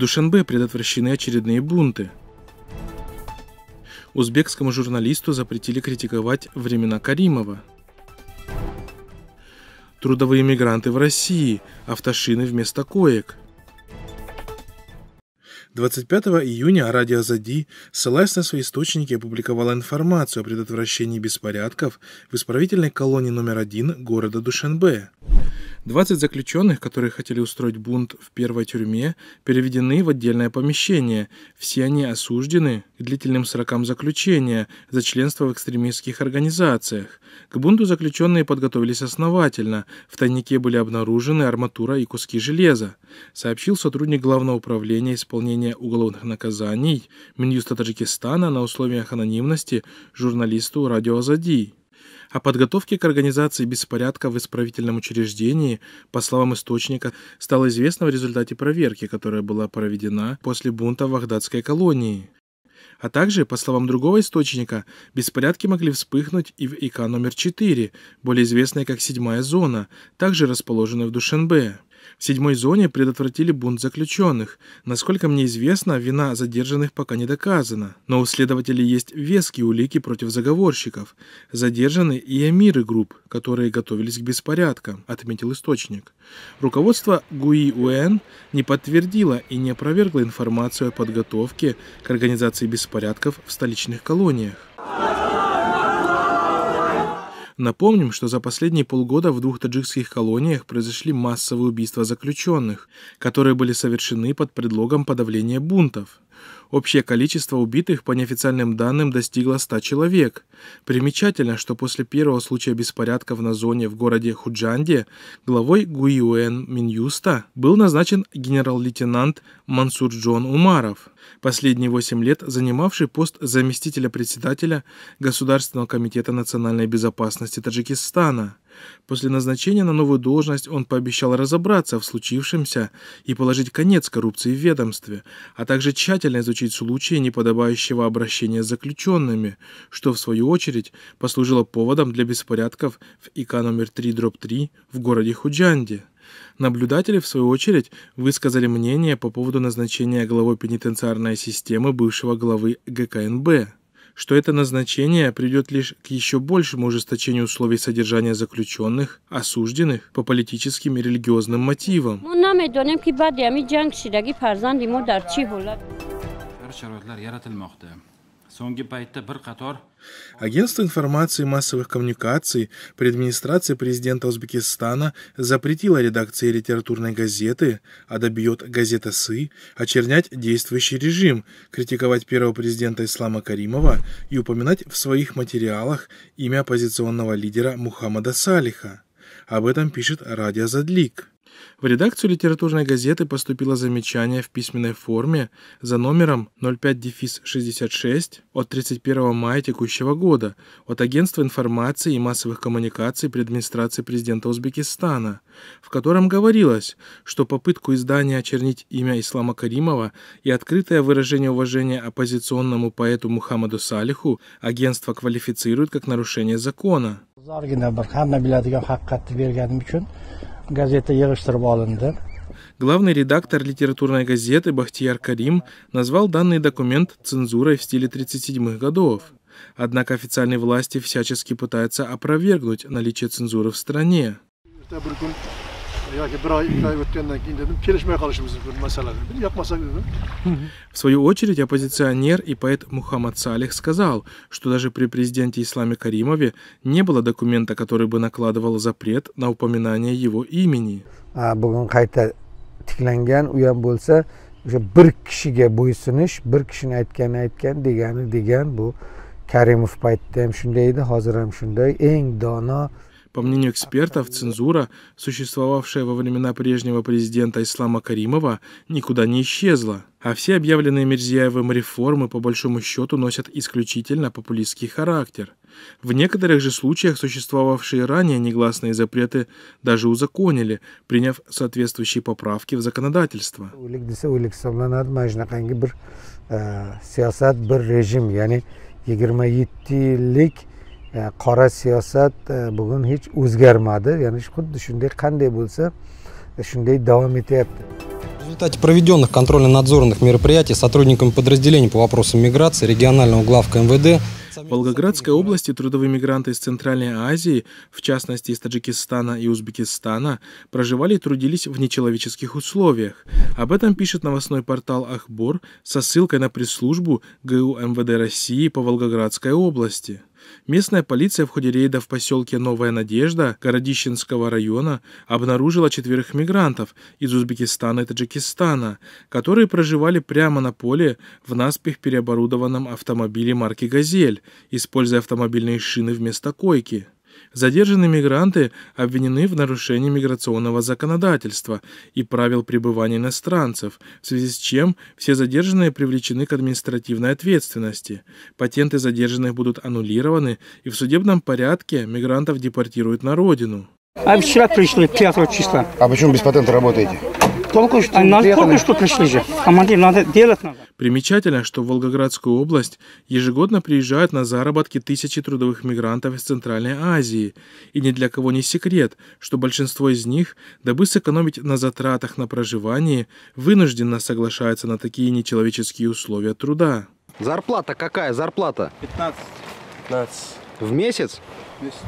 Душанбе предотвращены очередные бунты. Узбекскому журналисту запретили критиковать времена Каримова. Трудовые мигранты в России, автошины вместо коек. 25 июня Радио Зади, ссылаясь на свои источники, опубликовала информацию о предотвращении беспорядков в исправительной колонии номер один города Душанбе. 20 заключенных, которые хотели устроить бунт в первой тюрьме, переведены в отдельное помещение. Все они осуждены к длительным срокам заключения за членство в экстремистских организациях. К бунту заключенные подготовились основательно. В тайнике были обнаружены арматура и куски железа, сообщил сотрудник Главного управления исполнения уголовных наказаний Минюста Таджикистана на условиях анонимности журналисту Радио Зади. О подготовке к организации беспорядка в исправительном учреждении, по словам источника, стало известно в результате проверки, которая была проведена после бунта в Вахдатской колонии. А также, по словам другого источника, беспорядки могли вспыхнуть и в ИК номер 4, более известной как «Седьмая зона», также расположенной в Душенбе. В седьмой зоне предотвратили бунт заключенных. Насколько мне известно, вина задержанных пока не доказана. Но у следователей есть веские улики против заговорщиков. Задержаны и эмиры групп, которые готовились к беспорядкам, отметил источник. Руководство ГУИ УН не подтвердило и не опровергло информацию о подготовке к организации беспорядков в столичных колониях. Напомним, что за последние полгода в двух таджикских колониях произошли массовые убийства заключенных, которые были совершены под предлогом подавления бунтов. Общее количество убитых, по неофициальным данным, достигло 100 человек. Примечательно, что после первого случая беспорядков на зоне в городе Худжанде главой Гуиуэн Минюста был назначен генерал-лейтенант Мансур Джон Умаров, последние 8 лет занимавший пост заместителя председателя Государственного комитета национальной безопасности Таджикистана – После назначения на новую должность он пообещал разобраться в случившемся и положить конец коррупции в ведомстве, а также тщательно изучить случаи неподобающего обращения с заключенными, что, в свою очередь, послужило поводом для беспорядков в ИК номер 3-3 в городе Худжанде. Наблюдатели, в свою очередь, высказали мнение по поводу назначения главой пенитенциарной системы бывшего главы ГКНБ что это назначение придет лишь к еще большему ужесточению условий содержания заключенных, осужденных по политическим и религиозным мотивам. Агентство информации и массовых коммуникаций при администрации президента Узбекистана запретило редакции литературной газеты «Адабьет газета СЫ» очернять действующий режим, критиковать первого президента Ислама Каримова и упоминать в своих материалах имя оппозиционного лидера Мухаммада Салиха. Об этом пишет Радио Задлик. В редакцию литературной газеты поступило замечание в письменной форме за номером 05-66 от 31 мая текущего года от Агентства информации и массовых коммуникаций при администрации президента Узбекистана, в котором говорилось, что попытку издания очернить имя Ислама Каримова и открытое выражение уважения оппозиционному поэту Мухаммаду Салиху агентство квалифицирует как нарушение закона. Газета yig'ishtirib olindi Главный редактор литературной газеты Бахтияр Карим назвал данный документ цензурой в стиле 37-х годов. Однако официальные власти всячески пытаются опровергнуть наличие цензуры в стране ya ki bir ay, bir ay ötgenden keyin dedim, kelishmay qolishimiz mumkin masala dedim, yapmasak dedim. В свою очередь, оппозиционер и поэт Мухаммад Салих сказал, что даже при президенте Исламе Каримове не было документа, который бы накладывал запрет на упоминание его имени. Bugun qayta tiklangan u ham bo'lsa o'sha bir kishiga bo'ysunish bir kishini aytgani aytgan degani degan bu karimov paytida ham shunday edi hozir ham shunday eng dono по мнению экспертов, цензура, существовавшая во времена прежнего президента Ислама Каримова, никуда не исчезла. А все объявленные Мирзияевым реформы, по большому счету, носят исключительно популистский характер. В некоторых же случаях существовавшие ранее негласные запреты даже узаконили, приняв соответствующие поправки в законодательство qora siyosat e, bugun hech o'zgarmadi ya'ni xuddi shunday qanday bo'lsa shunday e, davom etyapti В результате проведенных контрольно-надзорных мероприятий сотрудниками подразделений по вопросам миграции регионального главка МВД Волгоградской области трудовые мигранты из Центральной Азии, в частности из Таджикистана и Узбекистана, проживали и трудились в нечеловеческих условиях. Об этом пишет новостной портал «Ахбор» со ссылкой на пресс-службу ГУ МВД России по Волгоградской области. Местная полиция в ходе рейда в поселке Новая Надежда Городищенского района обнаружила четверых мигрантов из Узбекистана и Таджикистана, которые проживали прямо на поле в наспех переоборудованном автомобиле марки «Газель», используя автомобильные шины вместо койки. Задержанные мигранты обвинены в нарушении миграционного законодательства и правил пребывания иностранцев, в связи с чем все задержанные привлечены к административной ответственности. Патенты задержанных будут аннулированы, и в судебном порядке мигрантов депортируют на родину. А вчера пришли, 5 числа. А почему без патента работаете? Только что. А нас что пришли же. Командир, надо делать надо. Примечательно, что в Волгоградскую область ежегодно приезжают на заработки тысячи трудовых мигрантов из Центральной Азии. И ни для кого не секрет, что большинство из них, дабы сэкономить на затратах на проживание, вынужденно соглашаются на такие нечеловеческие условия труда. Зарплата какая? Зарплата? 15. 15. В месяц? В месяц.